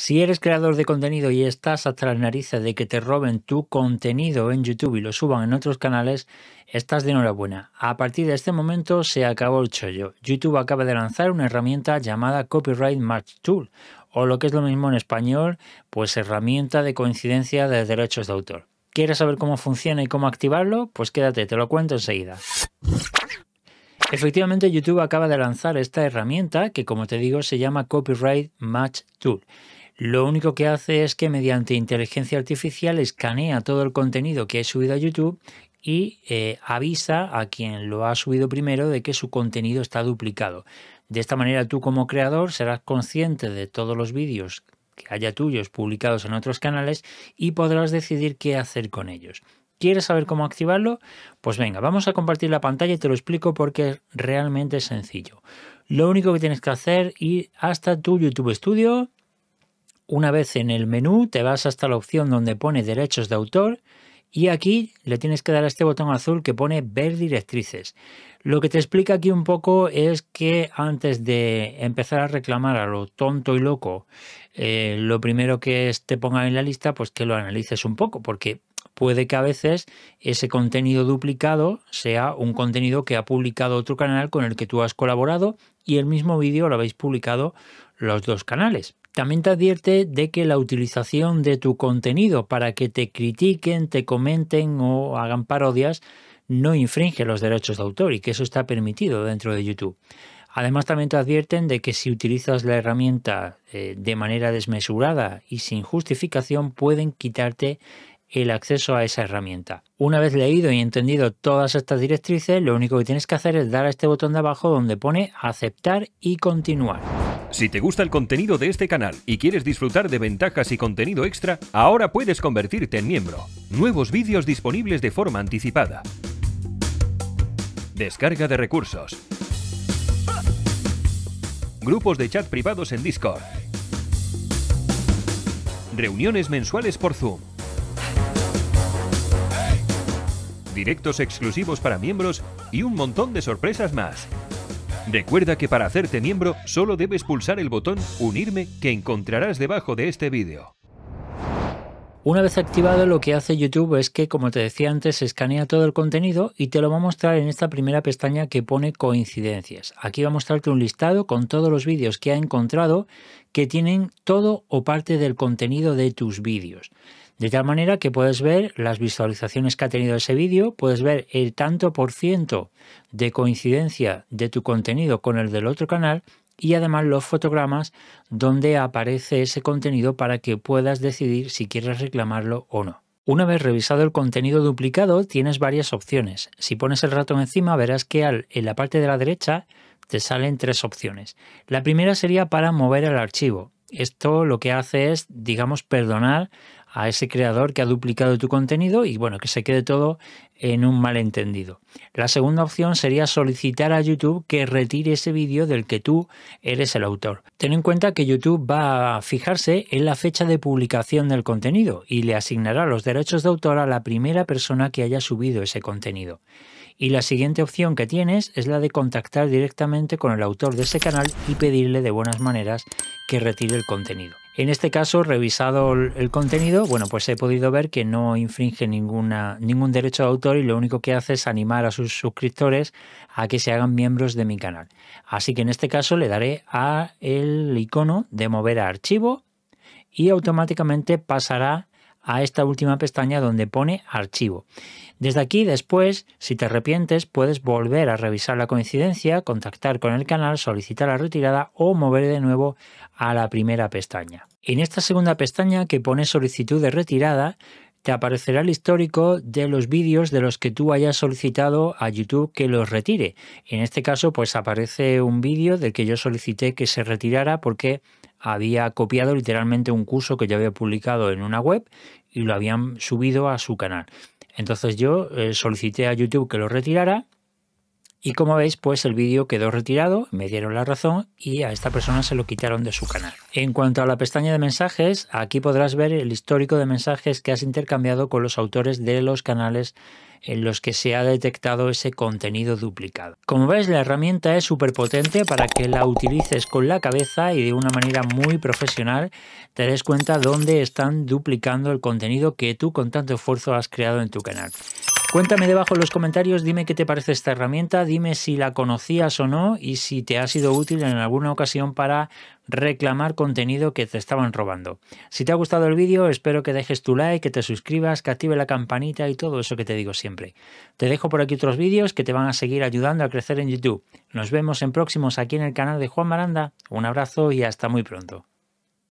Si eres creador de contenido y estás hasta las narices de que te roben tu contenido en YouTube y lo suban en otros canales, estás de enhorabuena. A partir de este momento se acabó el chollo. YouTube acaba de lanzar una herramienta llamada Copyright Match Tool, o lo que es lo mismo en español, pues herramienta de coincidencia de derechos de autor. ¿Quieres saber cómo funciona y cómo activarlo? Pues quédate, te lo cuento enseguida. Efectivamente, YouTube acaba de lanzar esta herramienta que, como te digo, se llama Copyright Match Tool lo único que hace es que mediante inteligencia artificial escanea todo el contenido que he subido a YouTube y eh, avisa a quien lo ha subido primero de que su contenido está duplicado. De esta manera tú como creador serás consciente de todos los vídeos que haya tuyos publicados en otros canales y podrás decidir qué hacer con ellos. ¿Quieres saber cómo activarlo? Pues venga, vamos a compartir la pantalla y te lo explico porque es realmente sencillo. Lo único que tienes que hacer es ir hasta tu YouTube Studio, una vez en el menú te vas hasta la opción donde pone derechos de autor y aquí le tienes que dar a este botón azul que pone ver directrices. Lo que te explica aquí un poco es que antes de empezar a reclamar a lo tonto y loco, eh, lo primero que te ponga en la lista, pues que lo analices un poco, porque puede que a veces ese contenido duplicado sea un contenido que ha publicado otro canal con el que tú has colaborado y el mismo vídeo lo habéis publicado los dos canales. También te advierte de que la utilización de tu contenido para que te critiquen, te comenten o hagan parodias no infringe los derechos de autor y que eso está permitido dentro de YouTube. Además también te advierten de que si utilizas la herramienta eh, de manera desmesurada y sin justificación pueden quitarte el acceso a esa herramienta. Una vez leído y entendido todas estas directrices, lo único que tienes que hacer es dar a este botón de abajo donde pone aceptar y continuar. Si te gusta el contenido de este canal y quieres disfrutar de ventajas y contenido extra, ahora puedes convertirte en miembro. Nuevos vídeos disponibles de forma anticipada. Descarga de recursos. Grupos de chat privados en Discord. Reuniones mensuales por Zoom. Directos exclusivos para miembros y un montón de sorpresas más. Recuerda que para hacerte miembro solo debes pulsar el botón Unirme que encontrarás debajo de este vídeo. Una vez activado lo que hace YouTube es que, como te decía antes, escanea todo el contenido y te lo va a mostrar en esta primera pestaña que pone coincidencias. Aquí va a mostrarte un listado con todos los vídeos que ha encontrado que tienen todo o parte del contenido de tus vídeos. De tal manera que puedes ver las visualizaciones que ha tenido ese vídeo, puedes ver el tanto por ciento de coincidencia de tu contenido con el del otro canal y además los fotogramas donde aparece ese contenido para que puedas decidir si quieres reclamarlo o no. Una vez revisado el contenido duplicado, tienes varias opciones. Si pones el ratón encima, verás que en la parte de la derecha te salen tres opciones. La primera sería para mover el archivo. Esto lo que hace es, digamos, perdonar a ese creador que ha duplicado tu contenido y bueno, que se quede todo en un malentendido. La segunda opción sería solicitar a YouTube que retire ese vídeo del que tú eres el autor. Ten en cuenta que YouTube va a fijarse en la fecha de publicación del contenido y le asignará los derechos de autor a la primera persona que haya subido ese contenido. Y la siguiente opción que tienes es la de contactar directamente con el autor de ese canal y pedirle de buenas maneras que retire el contenido. En este caso, revisado el contenido, bueno, pues he podido ver que no infringe ningún derecho de autor y lo único que hace es animar a sus suscriptores a que se hagan miembros de mi canal. Así que en este caso le daré a el icono de mover a archivo y automáticamente pasará a esta última pestaña donde pone archivo. Desde aquí después, si te arrepientes, puedes volver a revisar la coincidencia, contactar con el canal, solicitar la retirada o mover de nuevo a la primera pestaña. En esta segunda pestaña que pone solicitud de retirada, te aparecerá el histórico de los vídeos de los que tú hayas solicitado a YouTube que los retire. En este caso, pues aparece un vídeo del que yo solicité que se retirara porque había copiado literalmente un curso que ya había publicado en una web y lo habían subido a su canal. Entonces yo eh, solicité a YouTube que lo retirara y como veis, pues el vídeo quedó retirado, me dieron la razón y a esta persona se lo quitaron de su canal. En cuanto a la pestaña de mensajes, aquí podrás ver el histórico de mensajes que has intercambiado con los autores de los canales en los que se ha detectado ese contenido duplicado. Como veis la herramienta es súper potente para que la utilices con la cabeza y de una manera muy profesional te des cuenta dónde están duplicando el contenido que tú con tanto esfuerzo has creado en tu canal. Cuéntame debajo en los comentarios, dime qué te parece esta herramienta, dime si la conocías o no y si te ha sido útil en alguna ocasión para reclamar contenido que te estaban robando. Si te ha gustado el vídeo, espero que dejes tu like, que te suscribas, que active la campanita y todo eso que te digo siempre. Te dejo por aquí otros vídeos que te van a seguir ayudando a crecer en YouTube. Nos vemos en próximos aquí en el canal de Juan Maranda. Un abrazo y hasta muy pronto.